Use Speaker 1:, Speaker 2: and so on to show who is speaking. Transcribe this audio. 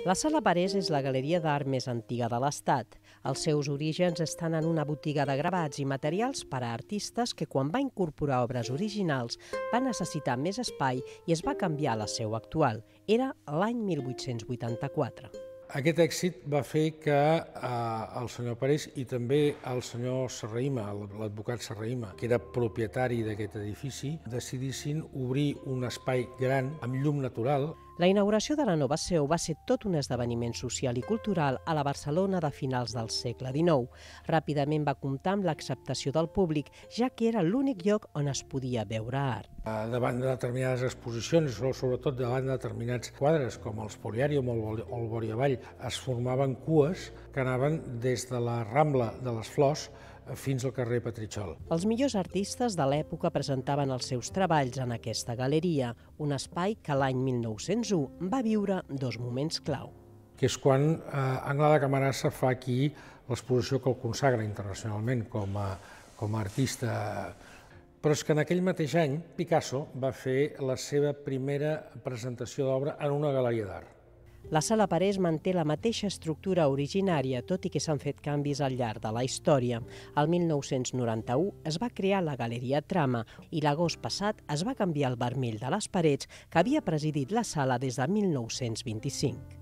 Speaker 1: La Sala Parés és la galeria d'art més antiga de l'Estat. Els seus orígens estan en una botiga de gravats i materials per a artistes que quan va incorporar obres originals va necessitar més espai i es va canviar la seu actual. Era l'any
Speaker 2: 1884. Aquest èxit va fer que eh, el senyor Parés i també el senyor Serraïma, l'advocat Serraïma, que era propietari d'aquest edifici, decidissin obrir un espai gran amb llum natural
Speaker 1: la inauguració de la nova seu va ser tot un esdeveniment social i cultural a la Barcelona de finals del segle XIX. Ràpidament va comptar amb l'acceptació del públic, ja que era l'únic lloc on es podia
Speaker 2: veure art. Ah, davant de determinades exposicions, o sobretot davant de determinats quadres, com els Poliari o el Boriavall, es formaven cues que anaven des de la Rambla de les Flors fins al carrer Patritxol.
Speaker 1: Els millors artistes de l'època presentaven els seus treballs en aquesta galeria, un espai que l'any 1901 va viure
Speaker 2: dos moments clau que és quan eh, Anglada Camarasa fa aquí l'exposició que el consagra internacionalment com a, com a artista. Però és que en aquell mateix any Picasso va fer la seva primera presentació d'obra en una galeria d'art
Speaker 1: la sala Parés manté la mateixa estructura originària, tot i que s'han fet canvis al llarg de la història. El 1991 es va crear la Galeria Trama i l'agost passat es va canviar el vermell de les parets que havia presidit la sala des de 1925.